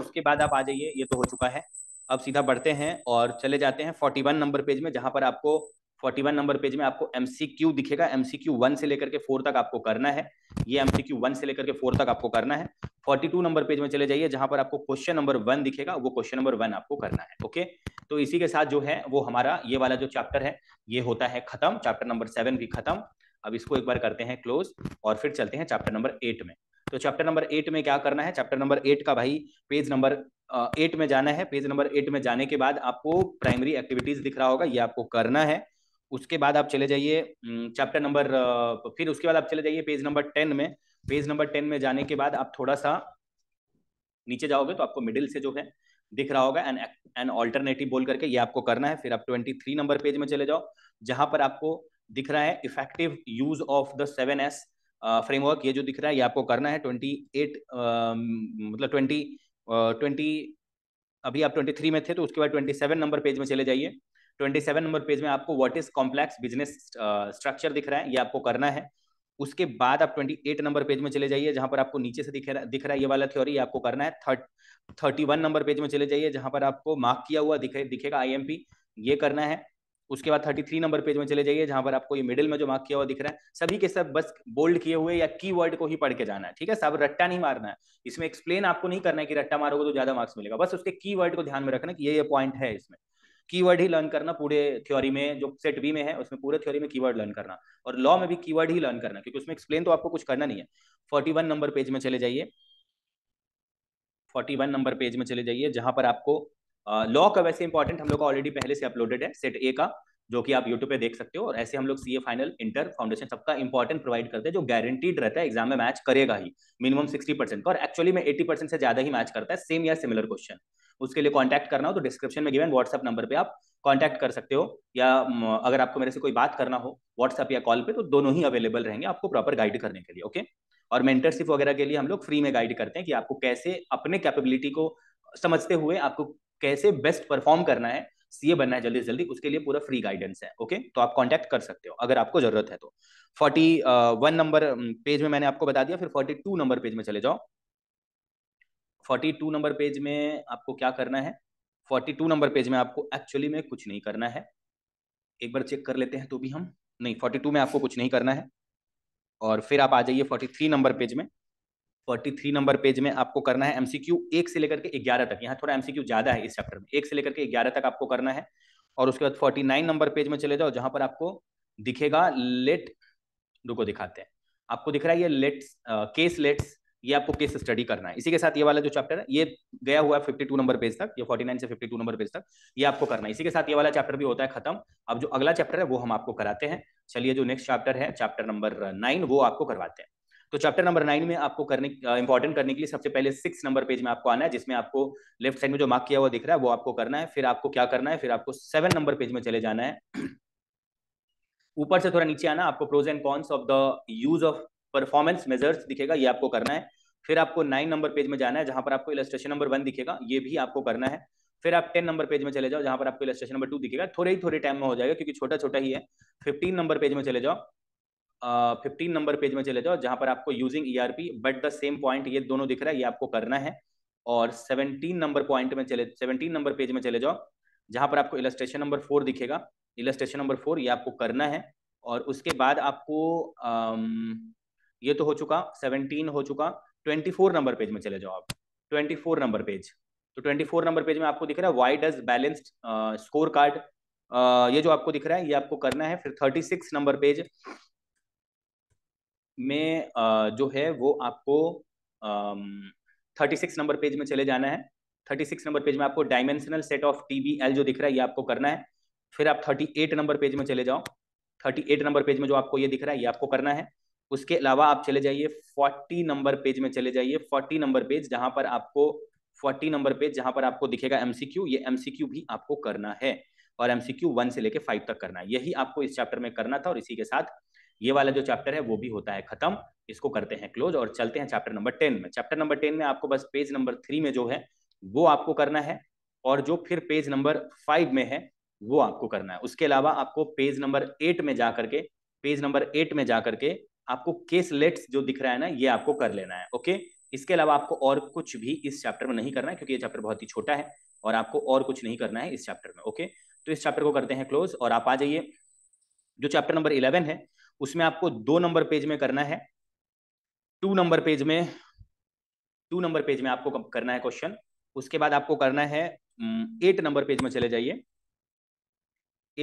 उसके बाद आप आ जाइए ये तो हो चुका है अब सीधा बढ़ते हैं और चले जाते हैं फोर्टी वन नंबर पेज में जहां पर आपको फोर्टी वन नंबर पेज में आपको एमसीक्यू दिखेगा एमसीक्यू वन से लेकर के फोर तक आपको करना है ये एमसीक्यू वन से लेकर के फोर तक आपको करना है फोर्टी टू नंबर पेज में चले जाइए जहां पर आपको क्वेश्चन नंबर वन दिखेगा वो क्वेश्चन नंबर वन आपको करना है ओके तो इसी के साथ जो है वो हमारा ये वाला जो चैप्टर है ये होता है खत्म चैप्टर नंबर सेवन भी खत्म अब इसको एक बार करते हैं क्लोज और फिर चलते हैं चैप्टर नंबर एट में तो चैप्टर नंबर एट में क्या करना है चैप्टर नंबर एट का भाई पेज नंबर एट में जाना है पेज नंबर एट में जाने के बाद आपको प्राइमरी एक्टिविटीज दिख रहा होगा ये आपको करना है उसके बाद आप चले जाइए चैप्टर नंबर फिर उसके बाद आप चले जाइए पेज नंबर टेन में पेज नंबर टेन में जाने के बाद आप थोड़ा सा नीचे जाओगे तो आपको मिडिल से जो है दिख रहा होगा एंड एंड ऑल्टरनेटिव बोल करके ये आपको करना है फिर आप ट्वेंटी थ्री नंबर पेज में चले जाओ जहां पर आपको दिख रहा है effective use of the seven S framework ये जो दिख रहा है ये आपको करना है ट्वेंटी एट मतलब ट्वेंटी ट्वेंटी अभी आप ट्वेंटी थ्री में थे तो उसके बाद ट्वेंटी सेवन नंबर पेज में चले जाइए ट्वेंटी सेवन नंबर पेज में आपको what is complex business structure दिख रहा है ये आपको करना है उसके बाद आप ट्वेंटी एट नंबर पेज में चले जाइए जहां पर आपको नीचे से दिख रहा दिख रहा है ये वाला थ्योरी आपको करना है थर्ट थर्टी वन नंबर पेज में चले जाइए जहां पर आपको मार्क किया हुआ दिखे दिखेगा पी ये करना है उसके बाद थर्टी थ्री नंबर पेज में चले जाइए जहां पर आपको ये मिडिल में जो मार्क किया हुआ दिख रहा है सभी के सब बस बोल्ड किए हुए या की वर्ड को ही पढ़ के जाना है ठीक है सब रट्टा नहीं मारना है इसमें एक्सप्लेन आपको नहीं करना है कि रट्टा मारोगे तो ज्यादा मार्क्स मिलेगा बस उसके की वर्ड को ध्यान में रखना कि ये ये पॉइंट है इसमें कीवर्ड ही लर्न करना पूरे थ्योरी में जो सेट बी में है उसमें पूरे थ्योरी में कीवर्ड लर्न करना और लॉ में भी कीवर्ड ही लर्न करना क्योंकि उसमें एक्सप्लेन तो आपको कुछ करना नहीं है फोर्टी वन नंबर पेज में चले जाइए फोर्टी वन नंबर पेज में चले जाइए जहां पर आपको लॉ का वैसे इंपॉर्टेंट हम लोग ऑलरेडी पहले से अपलोडेड है सेट ए का जो कि आप यूट्यूब पे देख सकते हो और ऐसे हम लोग C A final inter foundation सबका इंपॉर्टेंट प्रोवाइड करते हैं जो गारंटीड रहता है एग्जाम में मैच करेगा ही मिनिमम सिक्सटी परसेंट और एक्चुअली में एटी परसेंट से ज्यादा ही मैच करता है सेम या सिमिलर क्वेश्चन उसके लिए कॉन्टैक्ट करना हो तो डिस्क्रिप्शन में गिवन व्हाट्सअप नंबर पे आप कॉन्टैक्ट कर सकते हो या अगर आपको मेरे से कोई बात करना हो व्हाट्सअप या कॉल पे तो दोनों ही अवेलेबल रहेंगे आपको प्रॉपर गाइड करने के लिए ओके और मेंटरशिप वगैरह के लिए हम लोग फ्री में गाइड करते हैं कि आपको कैसे अपने कैपेबिलिटी को समझते हुए आपको कैसे बेस्ट परफॉर्म करना है सीए बनना है जल्दी से जल्दी उसके लिए पूरा फ्री गाइडेंस है ओके तो आप कॉन्टेक्ट कर सकते हो अगर आपको जरूरत है तो फोर्टी वन नंबर पेज में मैंने आपको बता दिया फिर फोर्टी टू नंबर पेज में चले जाओ फोर्टी टू नंबर पेज में आपको क्या करना है फोर्टी टू नंबर पेज में आपको एक्चुअली में कुछ नहीं करना है एक बार चेक कर लेते हैं तो भी हम नहीं फोर्टी टू में आपको कुछ नहीं करना है और फिर आप आ जाइए फोर्टी थ्री नंबर पेज में फोर्टी थ्री नंबर पेज में आपको करना है एमसीक्यू एक से लेकर के ग्यारह तक यहाँ थोड़ा एमसीक्यू ज्यादा है इस चैप्टर में एक से लेकर के ग्यारह तक आपको करना है और उसके बाद फोर्टी नाइन नंबर पेज में चले जाओ जहां पर आपको दिखेगा लेट रुको दिखाते हैं आपको दिख रहा है ये लेट्स केस लेट्स ये आपको केस स्टडी करना है इसी के साथ ये वाला जो चैप्टर है ये गया हुआ है टू नंबर पेज तक ये फोर्टी नाइन से फिफ्टी टू नंबर पेज तक ये आपको करना है इसी के साथ ये वाला चैप्टर भी होता है खत्म अब जो अगला चैप्टर है वो हम आपको कराते हैं चलिए जो नेक्स्ट चैप्टर है चैप्टर नंबर नाइन वो आपको करवाते हैं तो चैप्टर नंबर नाइन में आपको करने इंपॉर्टेंट करने के लिए सबसे पहले सिक्स नंबर पेज में आपको आना है जिसमें आपको लेफ्ट साइड में जो मार्क किया हुआ दिख रहा है वो आपको करना है फिर आपको क्या करना है फिर आपको सेवन नंबर पेज में चले जाना है ऊपर से थोड़ा नीचे आना आपको pros and cons of the use of performance measures दिखेगा ये आपको करना है फिर आपको नाइन नंबर पेज में जाना है जहां पर आपको इलेस्ट्रेशन नंबर वन दिखेगा ये भी आपको करना है फिर आप टेन नंबर पेज में चले जाओ जहां पर आपको इलेस्ट्रेशन नंबर टू दिखेगा थोड़े ही थोड़े टाइम में हो जाएगा क्योंकि छोटा छोटा ही है फिफ्टीन नंबर पेज में चले जाओ फिफ्टीन नंबर पेज में चले जाओ जहां पर आपको using ERP but the same point ये दोनों दिख रहा है ये आपको करना है और सेवनटीन नंबर पॉइंट में चले सेवनटीन नंबर पेज में चले जाओ जहां पर आपको इलेस्ट्रेशन नंबर फोर दिखेगा इलेस्ट्रेशन नंबर फोर ये आपको करना है और उसके बाद आपको आम, ये तो हो चुका सेवनटीन हो चुका ट्वेंटी फोर नंबर पेज में चले जाओ आप ट्वेंटी फोर नंबर पेज तो ट्वेंटी फोर नंबर पेज में आपको दिख रहा है why does balanced score card ये जो आपको दिख रहा है ये आपको करना है फिर थर्टी सिक्स नंबर पेज में जो है वो आपको थर्टी सिक्स नंबर पेज में चले जाना है थर्टी सिक्स नंबर पेज में आपको dimensional set of T B L जो दिख रहा है ये आपको करना है फिर आप थर्टी एट नंबर पेज में चले जाओ थर्टी एट नंबर पेज में जो आपको ये दिख रहा है ये आपको करना है उसके अलावा आप चले जाइए फोर्टी नंबर पेज में चले जाइए फोर्टी नंबर पेज जहां पर आपको फोर्टी नंबर पेज जहां पर आपको दिखेगा एमसीक्यू ये एमसीक्यू भी आपको करना है और एमसीक्यू वन से लेके फाइव तक करना है यही आपको इस चैप्टर में करना था और इसी के साथ ये वाला जो चैप्टर है वो भी होता है खत्म इसको करते हैं क्लोज और चलते हैं चैप्टर नंबर टेन में चैप्टर नंबर टेन में आपको बस पेज नंबर थ्री में जो है वो आपको करना है और जो फिर पेज नंबर फाइव में है वो आपको करना है उसके अलावा आपको पेज नंबर एट में जा करके पेज नंबर एट में जा करके आपको लेट्स जो दिख रहा है ना ये आपको कर लेना है ओके इसके अलावा आपको और कुछ भी इस चैप्टर में नहीं करना है क्योंकि ये चैप्टर बहुत ही छोटा है और आपको और कुछ नहीं करना है इस चैप्टर में ओके तो इस चैप्टर को करते हैं क्लोज और आप आ जाइए जो चैप्टर नंबर इलेवन है उसमें आपको दो नंबर पेज में करना है टू नंबर पेज में टू नंबर पेज में आपको करना है क्वेश्चन उसके बाद आपको करना है एट नंबर पेज में चले जाइए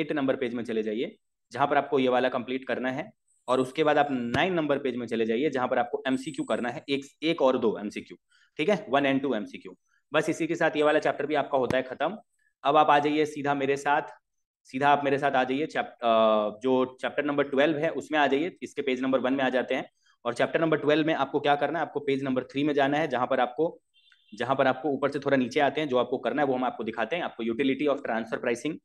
एट नंबर पेज में चले जाइए जहां पर आपको ये वाला कंप्लीट करना है और उसके बाद आप नाइन नंबर पेज में चले जाइए जहां पर आपको एमसीक्यू करना है एक एक और दो एमसीक्यू ठीक है वन एंड टू एमसीक्यू बस इसी के साथ ये वाला चैप्टर भी आपका होता है खत्म अब आप आ जाइए सीधा मेरे साथ सीधा आप मेरे साथ आ जाइए जो चैप्टर नंबर ट्वेल्व है उसमें आ जाइए इसके पेज नंबर वन में आ जाते हैं और चैप्टर नंबर ट्वेल्व में आपको क्या करना है आपको पेज नंबर थ्री में जाना है जहां पर आपको जहां पर आपको ऊपर से थोड़ा नीचे आते हैं जो आपको करना है वो हम आपको दिखाते हैं आपको यूटिलिटी ऑफ ट्रांसफर प्राइसिंग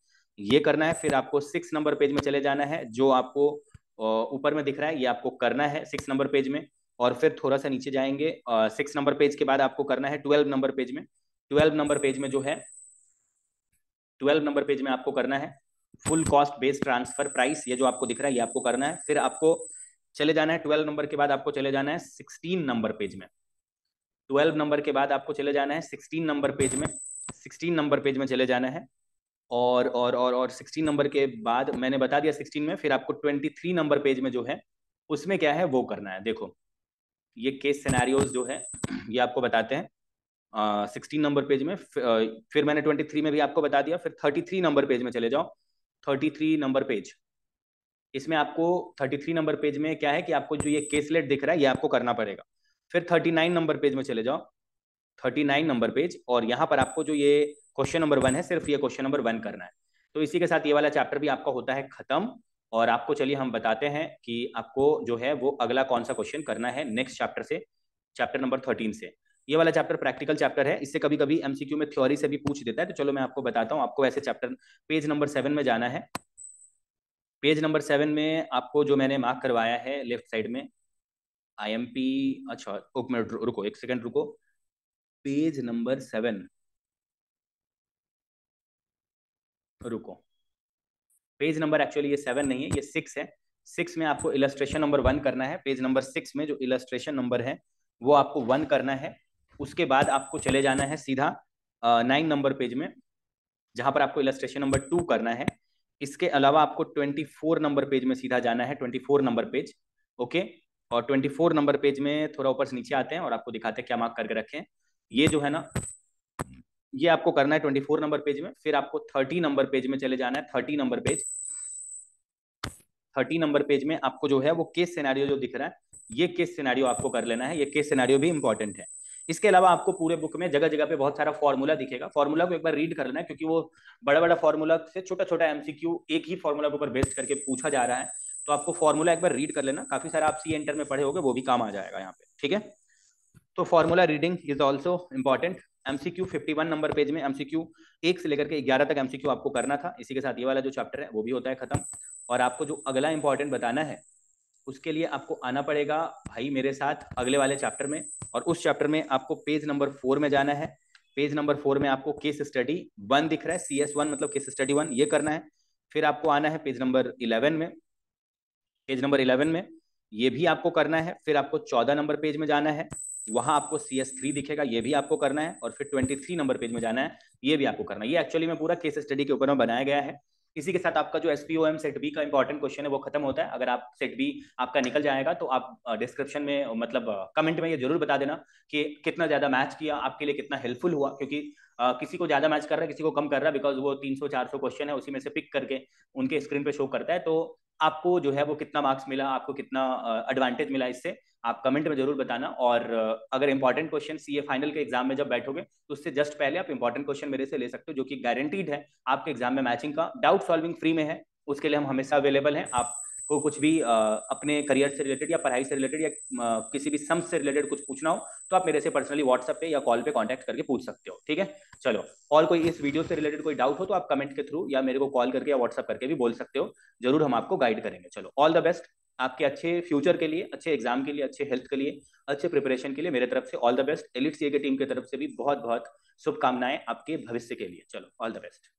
ये करना है फिर आपको सिक्स नंबर पेज में चले जाना है जो आपको ऊपर में दिख रहा है ये आपको करना है सिक्स नंबर पेज में और फिर थोड़ा सा नीचे जाएंगे सिक्स नंबर पेज के बाद आपको करना है ट्वेल्व नंबर पेज में ट्वेल्व नंबर पेज में जो है ट्वेल्व नंबर पेज में आपको करना है full cost based transfer price ये जो आपको दिख रहा है ये आपको करना है फिर आपको चले जाना है ट्वेल्व नंबर के बाद आपको चले जाना है सिक्सटीन नंबर पेज में ट्वेल्व नंबर के बाद आपको चले जाना है सिक्सटीन नंबर पेज में सिक्सटीन नंबर पेज में चले जाना है और और और और सिक्सटीन नंबर के बाद मैंने बता दिया सिक्सटीन में फिर आपको ट्वेंटी थ्री नंबर पेज में जो है उसमें क्या है वो करना है देखो ये केस सिनेरियोज जो है ये आपको बताते हैं सिक्सटीन नंबर पेज में फिर मैंने ट्वेंटी थ्री में भी आपको बता दिया फिर थर्टी थ्री नंबर पेज में चले जाओ थर्टी थ्री नंबर पेज इसमें आपको थर्टी थ्री नंबर पेज में क्या है कि आपको जो ये केसलेट दिख रहा है ये आपको करना पड़ेगा फिर थर्टी नाइन नंबर पेज में चले जाओ थर्टी नाइन नंबर पेज और यहाँ पर आपको जो ये क्वेश्चन नंबर वन है सिर्फ ये क्वेश्चन नंबर वन करना है तो इसी के साथ ये वाला चैप्टर भी आपका होता है खत्म और आपको चलिए हम बताते हैं कि आपको जो है वो अगला कौन सा क्वेश्चन करना है नेक्स्ट चैप्टर से चैप्टर नंबर थर्टीन से ये वाला चैप्टर प्रैक्टिकल चैप्टर है इससे कभी कभी एमसीक्यू में थ्योरी से भी पूछ देता है तो चलो मैं आपको बताता हूँ आपको ऐसे चैप्टर पेज नंबर सेवन में जाना है पेज नंबर सेवन में आपको जो मैंने मार्क करवाया है लेफ्ट साइड में आईएमपी अच्छा एक मिनट रुको एक सेकंड रुको पेज नंबर सेवन रुको पेज नंबर एक्चुअली ये सेवन नहीं है ये सिक्स है सिक्स में आपको इलस्ट्रेशन नंबर वन करना है पेज नंबर सिक्स में जो इलस्ट्रेशन नंबर है वो आपको वन करना है उसके बाद आपको चले जाना है सीधा नाइन नंबर पेज में जहां पर आपको इलस्ट्रेशन नंबर टू करना है इसके अलावा आपको ट्वेंटी फोर नंबर पेज में सीधा जाना है twenty four number page okay और ट्वेंटी फोर नंबर पेज में थोड़ा ऊपर से नीचे आते हैं और आपको दिखाते हैं क्या मार्क करके रखे हैं ये जो है ना ये आपको करना है ट्वेंटी फोर नंबर पेज में फिर आपको थर्टी नंबर पेज में चले जाना है thirty number page thirty number page में आपको जो है वो केस सिनेरियो जो दिख रहा है ये केस सिनेरियो आपको कर लेना है ये केस सिनेरियो भी इंपॉर्टेंट है इसके अलावा आपको पूरे बुक में जगह जगह पे बहुत सारा फॉर्मूला दिखेगा फॉर्मूला को एक बार रीड कर लेना है क्योंकि वो बड़ा बड़ा फॉर्मूला से छोटा छोटा एमसीक्यू एक ही फॉर्मूला के ऊपर बेस्ड करके पूछा जा रहा है तो आपको फॉर्मूला एक बार रीड कर लेना काफी सारा आप सी एंटर में पढ़े हो वो भी काम आ जाएगा यहाँ पे ठीक है तो formula reading is also important MCQ fifty one number page में एमसीक्यू एक से लेकर के ग्यारह तक एमसीक्यू आपको करना था इसी के साथ ये वाला जो चैप्टर है वो भी होता है खत्म और आपको जो अगला इंपॉर्टेंट बताना है उसके लिए आपको आना पड़ेगा भाई मेरे साथ अगले वाले चैप्टर में और उस चैप्टर में आपको पेज नंबर फोर में जाना है पेज नंबर फोर में आपको केस स्टडी वन दिख रहा है सी एस वन मतलब केस स्टडी वन ये करना है फिर आपको आना है पेज नंबर इलेवन में पेज नंबर इलेवन में ये भी आपको करना है फिर आपको चौदह नंबर पेज में जाना है वहां आपको सी एस थ्री दिखेगा ये भी आपको करना है और फिर ट्वेंटी थ्री नंबर पेज में जाना है ये भी आपको करना है ये एक्चुअली में पूरा केस स्टडी के ऊपर में बनाया गया है इसी के साथ आपका जो एस सेट बी का इंपॉर्टेंट क्वेश्चन है वो खत्म होता है अगर आप सेट बी आपका निकल जाएगा तो आप डिस्क्रिप्शन में मतलब कमेंट में ये जरूर बता देना कि कितना ज्यादा मैच किया आपके लिए कितना हेल्पफुल हुआ क्योंकि आ, किसी को ज्यादा मैच कर रहा है किसी को कम कर रहा है बिकॉज वो चार सौ क्वेश्चन है उसी में से पिक करके उनके स्क्रीन पे शो करता है तो आपको जो है वो कितना मार्क्स मिला आपको कितना एडवांटेज मिला इससे आप कमेंट में जरूर बताना और अगर इंपॉर्टेंट क्वेश्चन सीए फाइनल के एग्जाम में जब बैठोगे तो उससे जस्ट पहले आप इंपॉर्टेंट क्वेश्चन मेरे से ले सकते हो जो कि गारंटीड है आपके एग्जाम में मैचिंग का डाउट सॉल्विंग फ्री में है उसके लिए हम हमेशा अवेलेबल हैं आपको कुछ भी अपने करियर से रिलेटेड या पढ़ाई से रिलेटेड या किसी भी सम से रिलेटेड कुछ पूछना हो तो आप मेरे से पर्सनली व्हाट्सएप पे या कॉल पे कांटेक्ट करके पूछ सकते हो ठीक है चलो और कोई इस वीडियो से रिलेटेड कोई डाउट हो तो आप कमेंट के थ्रू या मेरे को कॉल करके या व्हाट्सएप करके भी बोल सकते हो जरूर हम आपको गाइड करेंगे चलो ऑल द बेस्ट आपके अच्छे फ्यूचर के लिए अच्छे एग्जाम के लिए अच्छे हेल्थ के लिए अच्छे प्रिपरेशन के लिए मेरे तरफ से all the best elite C के टीम की तरफ से भी बहुत बहुत शुभकामनाएं आपके भविष्य के लिए चलो ऑल द बेस्ट